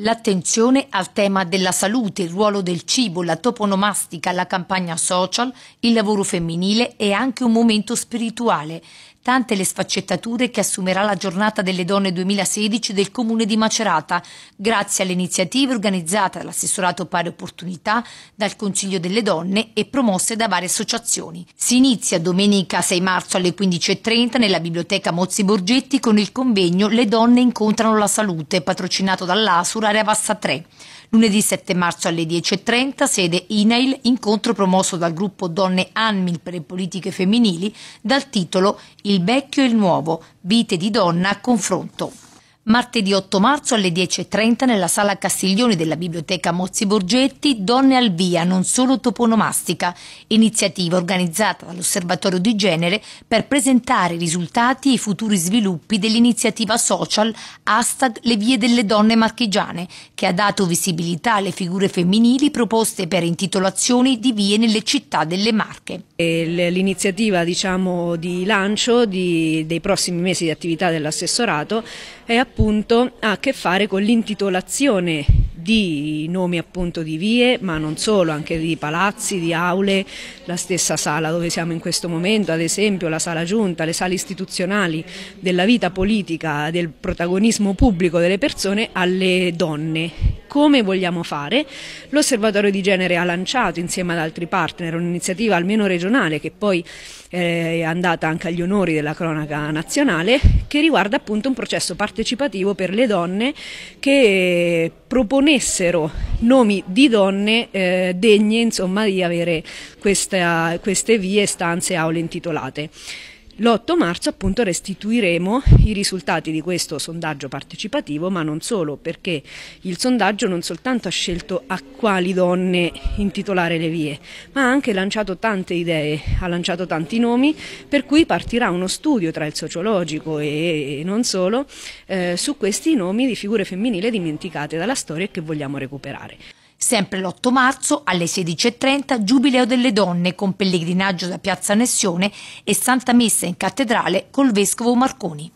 L'attenzione al tema della salute, il ruolo del cibo, la toponomastica, la campagna social, il lavoro femminile e anche un momento spirituale. Tante le sfaccettature che assumerà la giornata delle donne 2016 del comune di Macerata, grazie alle iniziative organizzate dall'assessorato pari opportunità, dal Consiglio delle donne e promosse da varie associazioni. Si inizia domenica 6 marzo alle 15.30 nella biblioteca Mozzi Borgetti con il convegno Le donne incontrano la salute, patrocinato dall'Asura Area Vassa 3. Lunedì 7 marzo alle 10.30, sede INAIL, incontro promosso dal gruppo Donne Anmil per le politiche femminili dal titolo Il vecchio e il nuovo, vite di donna a confronto. Martedì 8 marzo alle 10.30 nella sala Castiglioni della Biblioteca Mozzi Borgetti, Donne al via, non solo toponomastica, iniziativa organizzata dall'Osservatorio di Genere per presentare i risultati e i futuri sviluppi dell'iniziativa social hashtag Le vie delle donne marchigiane, che ha dato visibilità alle figure femminili proposte per intitolazioni di vie nelle città delle Marche. L'iniziativa diciamo, di lancio di, dei prossimi mesi di attività dell'assessorato è appunto, ha a che fare con l'intitolazione di nomi appunto di vie, ma non solo, anche di palazzi, di aule, la stessa sala dove siamo in questo momento, ad esempio la sala giunta, le sale istituzionali della vita politica, del protagonismo pubblico delle persone alle donne come vogliamo fare. L'Osservatorio di Genere ha lanciato insieme ad altri partner un'iniziativa almeno regionale che poi eh, è andata anche agli onori della cronaca nazionale che riguarda appunto un processo partecipativo per le donne che proponessero nomi di donne eh, degne insomma, di avere questa, queste vie, stanze aule intitolate. L'8 marzo appunto restituiremo i risultati di questo sondaggio partecipativo, ma non solo, perché il sondaggio non soltanto ha scelto a quali donne intitolare le vie, ma ha anche lanciato tante idee, ha lanciato tanti nomi, per cui partirà uno studio tra il sociologico e, non solo eh, su questi nomi di figure femminili dimenticate dalla storia e che vogliamo recuperare. Sempre l'8 marzo alle 16.30 Giubileo delle Donne con pellegrinaggio da Piazza Nessione e Santa Messa in Cattedrale col Vescovo Marconi.